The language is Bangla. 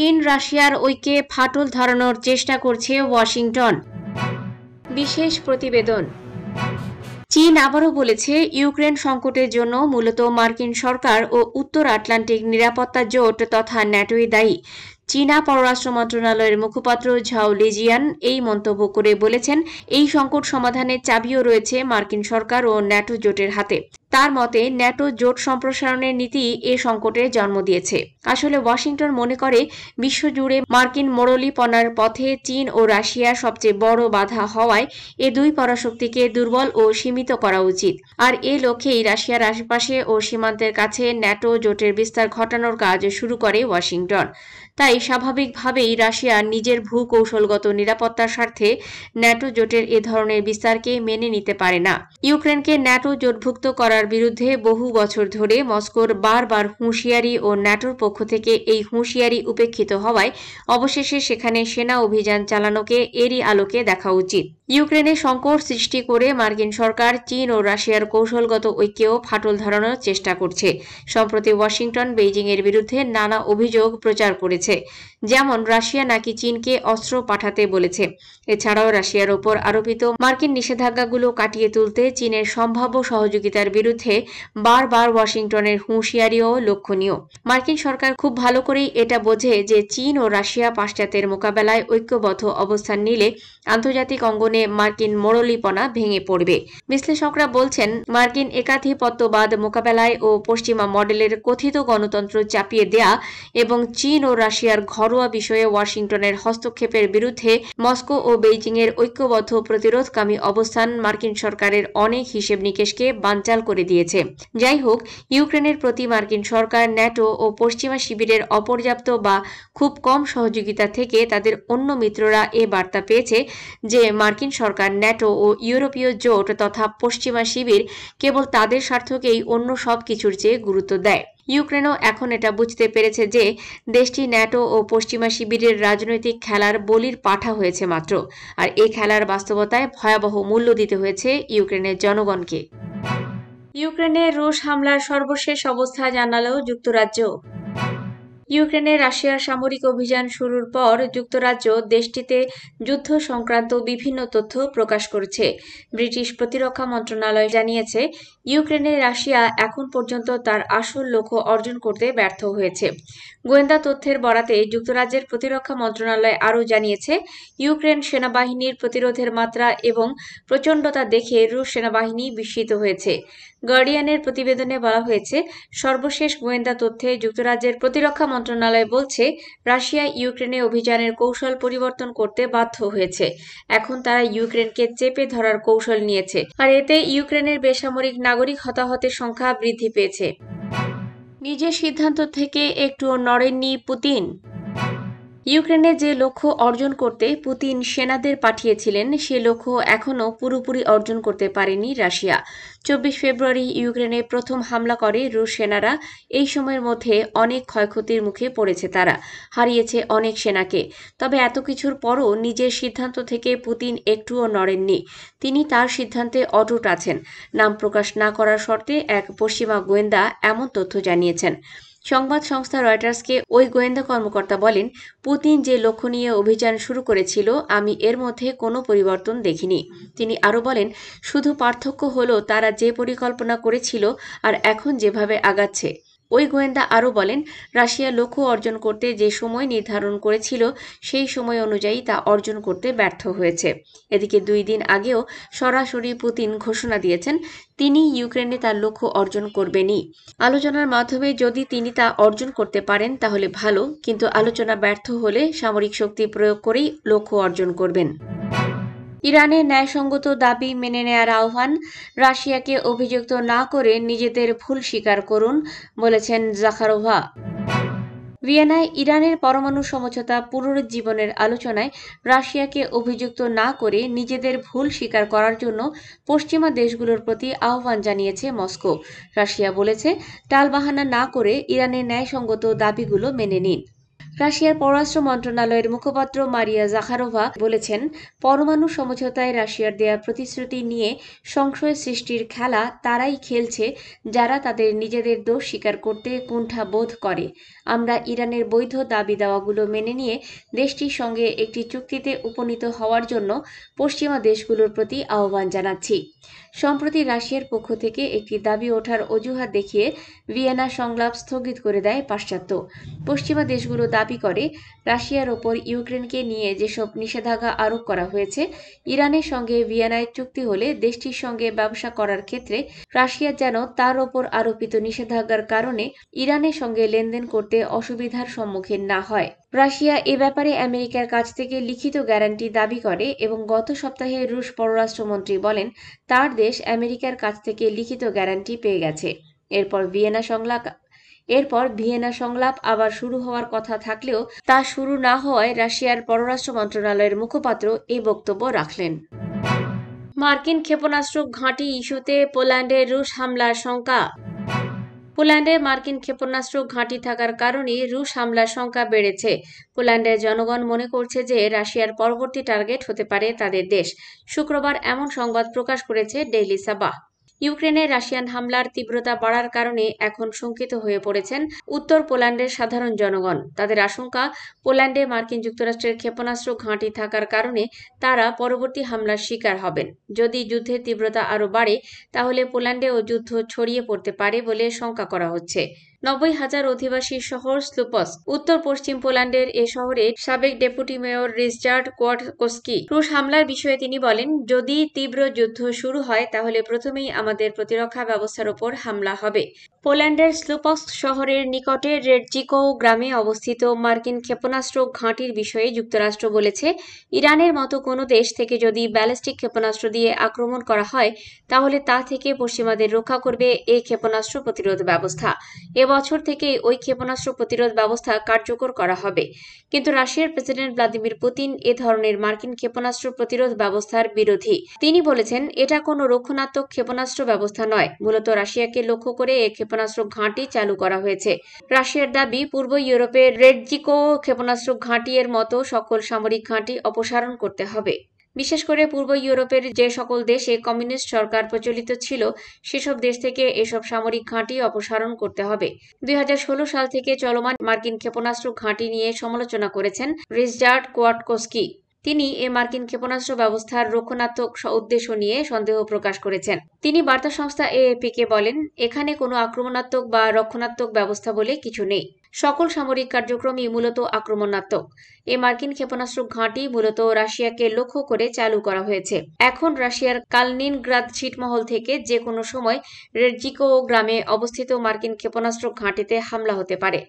চীন রাশিয়ার ঐক্যে ফাটল ধরানোর চেষ্টা করছে ওয়াশিংটন বিশেষ প্রতিবেদন চীন আবারও বলেছে ইউক্রেন সংকটের জন্য মূলত মার্কিন সরকার ও উত্তর আটলান্টিক নিরাপত্তা জোট তথা ন্যাটোই দায়ী চীনা পররাষ্ট্র মন্ত্রণালয়ের মুখপাত্র ঝাও লিজিয়ান এই মন্তব্য করে বলেছেন এই সংকট সমাধানের চাবিও রয়েছে মার্কিন সরকার ও ন্যাটো জোটের হাতে তার মতে ন্যাটো জোট সম্প্রসারণের নীতি এ সংকটে জন্ম দিয়েছে আসলে ওয়াশিংটন মনে করে বিশ্বজুড়ে মার্কিন মোরলিপনার পথে চীন ও রাশিয়া সবচেয়ে বড় বাধা হওয়ায় এ দুই পরাশক্তিকে দুর্বল ও সীমিত করা উচিত আর এ লক্ষ্যেই রাশিয়ার আশেপাশে ও সীমান্তের কাছে ন্যাটো জোটের বিস্তার ঘটানোর কাজ শুরু করে ওয়াশিংটন তাই স্বাভাবিকভাবেই রাশিয়া নিজের ভূকৌশলগত নিরাপত্তার স্বার্থে ন্যাটো জোটের এ ধরনের বিস্তারকে মেনে নিতে পারে না ইউক্রেনকে ন্যাটো জোটভুক্ত করার করার বিরুদ্ধে বহু বছর ধরে মস্কোর বারবার হুঁশিয়ারি ও ন্যাটোর পক্ষ থেকে এই হুঁশিয়ারি উপেক্ষিত হওয়ায় অবশেষে সেখানে সেনা অভিযান চালানোকে এরই আলোকে দেখা উচিত ইউক্রেনে সংকট সৃষ্টি করে মার্কিন সরকার চীন ও রাশিয়ার কৌশলগত ঐক্যেও ফাটল ধরানোর চেষ্টা করছে সম্প্রতি ওয়াশিংটন এর বিরুদ্ধে নানা অভিযোগ প্রচার করেছে যেমন রাশিয়া নাকি চীনকে অস্ত্র পাঠাতে বলেছে এছাড়াও রাশিয়ার ওপর আরোপিত মার্কিন নিষেধাজ্ঞাগুলো কাটিয়ে তুলতে চীনের সম্ভাব্য সহযোগিতার বিরুদ্ধে বারবার ওয়াশিংটনের হুঁশিয়ারিও লক্ষণীয় মার্কিন সরকার খুব ভালো করেই এটা বোঝে যে চীন ও রাশিয়া পাশ্চাত্যের মোকাবেলায় ঐক্যবদ্ধ অবস্থান নিলে আন্তর্জাতিক অঙ্গনে কারণে মার্কিন মরলিপনা ভেঙে পড়বে বিশ্লেষকরা বলছেন মার্কিন একাধিপত্যবাদ মোকাবেলায় ও পশ্চিমা মডেলের কথিত গণতন্ত্র চাপিয়ে দেয়া এবং চীন ও রাশিয়ার ঘরোয়া বিষয়ে ওয়াশিংটনের হস্তক্ষেপের বিরুদ্ধে মস্কো ও বেইজিংয়ের ঐক্যবদ্ধ প্রতিরোধকামী অবস্থান মার্কিন সরকারের অনেক হিসেব নিকেশকে বানচাল করে দিয়েছে যাই হোক ইউক্রেনের প্রতি মার্কিন সরকার ন্যাটো ও পশ্চিমা শিবিরের অপর্যাপ্ত বা খুব কম সহযোগিতা থেকে তাদের অন্য মিত্ররা এ বার্তা পেয়েছে যে মার্কিন মার্কিন সরকার ন্যাটো ও ইউরোপীয় জোট তথা পশ্চিমা শিবির কেবল তাদের স্বার্থকেই অন্য সব কিছুর চেয়ে গুরুত্ব দেয় ইউক্রেনও এখন এটা বুঝতে পেরেছে যে দেশটি ন্যাটো ও পশ্চিমা শিবিরের রাজনৈতিক খেলার বলির পাঠা হয়েছে মাত্র আর এই খেলার বাস্তবতায় ভয়াবহ মূল্য দিতে হয়েছে ইউক্রেনের জনগণকে ইউক্রেনে রুশ হামলার সর্বশেষ অবস্থা জানালো যুক্তরাজ্য ইউক্রেনে রাশিয়ার সামরিক অভিযান শুরুর পর যুক্তরাজ্য দেশটিতে যুদ্ধ সংক্রান্ত বিভিন্ন তথ্য প্রকাশ করেছে ব্রিটিশ প্রতিরক্ষা মন্ত্রণালয় জানিয়েছে ইউক্রেনে রাশিয়া এখন পর্যন্ত তার আসল লক্ষ্য অর্জন করতে ব্যর্থ হয়েছে গোয়েন্দা তথ্যের বরাতে যুক্তরাজ্যের প্রতিরক্ষা মন্ত্রণালয় আরও জানিয়েছে ইউক্রেন সেনাবাহিনীর প্রতিরোধের মাত্রা এবং প্রচণ্ডতা দেখে রুশ সেনাবাহিনী বিস্মিত হয়েছে গার্ডিয়ানের প্রতিবেদনে বলা হয়েছে সর্বশেষ গোয়েন্দা তথ্যে যুক্তরাজ্যের প্রতিরক্ষা মন্ত্রণালয় বলছে রাশিয়া ইউক্রেনে অভিযানের কৌশল পরিবর্তন করতে বাধ্য হয়েছে এখন তারা ইউক্রেনকে চেপে ধরার কৌশল নিয়েছে আর এতে ইউক্রেনের বেসামরিক নাগরিক হতাহতের সংখ্যা বৃদ্ধি পেয়েছে নিজের সিদ্ধান্ত থেকে একটু নড়েননি পুতিন ইউক্রেনে যে লক্ষ্য অর্জন করতে পুতিন সেনাদের পাঠিয়েছিলেন সে লক্ষ্য এখনও পুরোপুরি অর্জন করতে পারেনি রাশিয়া চব্বিশ ফেব্রুয়ারি ইউক্রেনে প্রথম হামলা করে রুশ সেনারা এই সময়ের মধ্যে অনেক ক্ষয়ক্ষতির মুখে পড়েছে তারা হারিয়েছে অনেক সেনাকে তবে এত কিছুর পরও নিজের সিদ্ধান্ত থেকে পুতিন একটুও নড়েননি তিনি তার সিদ্ধান্তে অটুট আছেন নাম প্রকাশ না করার শর্তে এক পশ্চিমা গোয়েন্দা এমন তথ্য জানিয়েছেন সংবাদ সংস্থা রয়টার্সকে ওই গোয়েন্দা কর্মকর্তা বলেন পুতিন যে লক্ষ্য নিয়ে অভিযান শুরু করেছিল আমি এর মধ্যে কোনো পরিবর্তন দেখিনি তিনি আরও বলেন শুধু পার্থক্য হলো তারা তারা যে পরিকল্পনা করেছিল আর এখন যেভাবে আগাচ্ছে ওই গোয়েন্দা আরও বলেন রাশিয়া লক্ষ্য অর্জন করতে যে সময় নির্ধারণ করেছিল সেই সময় অনুযায়ী তা অর্জন করতে ব্যর্থ হয়েছে এদিকে দুই দিন আগেও সরাসরি পুতিন ঘোষণা দিয়েছেন তিনি ইউক্রেনে তার লক্ষ্য অর্জন করবেনই আলোচনার মাধ্যমে যদি তিনি তা অর্জন করতে পারেন তাহলে ভালো কিন্তু আলোচনা ব্যর্থ হলে সামরিক শক্তি প্রয়োগ করেই লক্ষ্য অর্জন করবেন ইরানের ন্যায়সঙ্গত দাবি মেনে নেয়ার আহ্বান রাশিয়াকে অভিযুক্ত না করে নিজেদের ভুল স্বীকার করুন বলেছেন জাখারোভা ভিয়েনায় ইরানের পরমাণু সমঝোতা পুনরুজ্জীবনের আলোচনায় রাশিয়াকে অভিযুক্ত না করে নিজেদের ভুল স্বীকার করার জন্য পশ্চিমা দেশগুলোর প্রতি আহ্বান জানিয়েছে মস্কো রাশিয়া বলেছে টালবাহানা না করে ইরানের ন্যায়সঙ্গত দাবিগুলো মেনে নিন রাশিয়ার পররাষ্ট্র মন্ত্রণালয়ের মুখপাত্র মারিয়া জাখারোভা বলেছেন পরমাণু সমঝোতায় রাশিয়ার দেয়া প্রতিশ্রুতি নিয়ে সংশয় সৃষ্টির খেলা তারাই খেলছে যারা তাদের নিজেদের দোষ স্বীকার করতে কুণ্ঠা বোধ করে আমরা ইরানের বৈধ দাবি দাওয়াগুলো মেনে নিয়ে দেশটির সঙ্গে একটি চুক্তিতে উপনীত হওয়ার জন্য পশ্চিমা দেশগুলোর প্রতি আহ্বান জানাচ্ছি সম্প্রতি রাশিয়ার পক্ষ থেকে একটি দাবি ওঠার অজুহাত দেখিয়ে ভিয়েনা সংলাপ স্থগিত করে দেয় পাশ্চাত্য পশ্চিমা দেশগুলো দাবি দাবি করে রাশিয়ার ওপর ইউক্রেনকে নিয়ে যেসব নিষেধাজ্ঞা আরোপ করা হয়েছে ইরানের সঙ্গে ভিয়েনায় চুক্তি হলে দেশটির সঙ্গে ব্যবসা করার ক্ষেত্রে রাশিয়া যেন তার ওপর আরোপিত নিষেধাজ্ঞার কারণে ইরানের সঙ্গে লেনদেন করতে অসুবিধার সম্মুখীন না হয় রাশিয়া এ ব্যাপারে আমেরিকার কাছ থেকে লিখিত গ্যারান্টি দাবি করে এবং গত সপ্তাহে রুশ পররাষ্ট্রমন্ত্রী বলেন তার দেশ আমেরিকার কাছ থেকে লিখিত গ্যারান্টি পেয়ে গেছে এরপর ভিয়েনা সংলাপ এরপর ভিয়েনা সংলাপ আবার শুরু হওয়ার কথা থাকলেও তা শুরু না হওয়ায় রাশিয়ার পররাষ্ট্র মন্ত্রণালয়ের মুখপাত্র এই বক্তব্য রাখলেন মার্কিন ক্ষেপণাস্ত্র ঘাঁটি ইস্যুতে পোল্যান্ডে রুশ হামলার শঙ্কা পোল্যান্ডে মার্কিন ক্ষেপণাস্ত্র ঘাঁটি থাকার কারণে রুশ হামলার সংখ্যা বেড়েছে পোল্যান্ডের জনগণ মনে করছে যে রাশিয়ার পরবর্তী টার্গেট হতে পারে তাদের দেশ শুক্রবার এমন সংবাদ প্রকাশ করেছে ডেইলি সাবাহ ইউক্রেনে রাশিয়ান হামলার তীব্রতা বাড়ার কারণে এখন শঙ্কিত হয়ে পড়েছেন উত্তর পোল্যান্ডের সাধারণ জনগণ তাদের আশঙ্কা পোল্যান্ডে মার্কিন যুক্তরাষ্ট্রের ক্ষেপণাস্ত্র ঘাঁটি থাকার কারণে তারা পরবর্তী হামলার শিকার হবেন যদি যুদ্ধের তীব্রতা আরও বাড়ে তাহলে পোল্যান্ডেও যুদ্ধ ছড়িয়ে পড়তে পারে বলে শঙ্কা করা হচ্ছে নব্বই হাজার অধিবাসী শহর স্লুপস উত্তর পশ্চিম পোল্যান্ডের এ শহরে সাবেক ডেপুটি মেয়র রিচার্ড কোয়াটকোস্কি রুশ হামলার বিষয়ে তিনি বলেন যদি তীব্র যুদ্ধ শুরু হয় তাহলে প্রথমেই আমাদের প্রতিরক্ষা ব্যবস্থার উপর হামলা হবে পোল্যান্ডের স্লুপস শহরের নিকটে রেডজিকো গ্রামে অবস্থিত মার্কিন ক্ষেপণাস্ত্র ঘাঁটির বিষয়ে যুক্তরাষ্ট্র বলেছে ইরানের মতো কোনো দেশ থেকে যদি ব্যালিস্টিক ক্ষেপণাস্ত্র দিয়ে আক্রমণ করা হয় তাহলে তা থেকে পশ্চিমাদের রক্ষা করবে এ ক্ষেপণাস্ত্র প্রতিরোধ ব্যবস্থা এবছর থেকেই ওই ক্ষেপণাস্ত্র প্রতিরোধ ব্যবস্থা কার্যকর করা হবে কিন্তু রাশিয়ার প্রেসিডেন্ট ভ্লাদিমির পুতিন এ ধরনের মার্কিন ক্ষেপণাস্ত্র প্রতিরোধ ব্যবস্থার বিরোধী তিনি বলেছেন এটা কোনো রক্ষণাত্মক ক্ষেপণাস্ত্র ব্যবস্থা নয় মূলত রাশিয়াকে লক্ষ্য করে এ ক্ষেপণাস্ত্র ঘাঁটি চালু করা হয়েছে রাশিয়ার দাবি পূর্ব ইউরোপের রেডজিকো ক্ষেপণাস্ত্র ঘাঁটি এর মতো সকল সামরিক ঘাঁটি অপসারণ করতে হবে বিশেষ করে পূর্ব ইউরোপের যে সকল দেশে কমিউনিস্ট সরকার প্রচলিত ছিল সেসব দেশ থেকে এসব সামরিক ঘাঁটি অপসারণ করতে হবে দুই সাল থেকে চলমান মার্কিন ক্ষেপণাস্ত্র ঘাঁটি নিয়ে সমালোচনা করেছেন রিজার্ড কোয়াটকোস্কি তিনি এ মার্কিন ক্ষেপণাস্ত্র ব্যবস্থার রক্ষণাত্মক উদ্দেশ্য নিয়ে সন্দেহ প্রকাশ করেছেন তিনি বার্তা সংস্থা এএপিকে বলেন এখানে কোনো আক্রমণাত্মক বা রক্ষণাত্মক ব্যবস্থা বলে কিছু নেই সকল সামরিক কার্যক্রমই মূলত আক্রমণাত্মক এ মার্কিন ক্ষেপণাস্ত্র ঘাঁটি মূলত রাশিয়াকে লক্ষ্য করে চালু করা হয়েছে এখন রাশিয়ার কালনিনগ্রাদ ছিটমহল থেকে যে কোনো সময় রেজিকো গ্রামে অবস্থিত মার্কিন ক্ষেপণাস্ত্র ঘাঁটিতে হামলা হতে পারে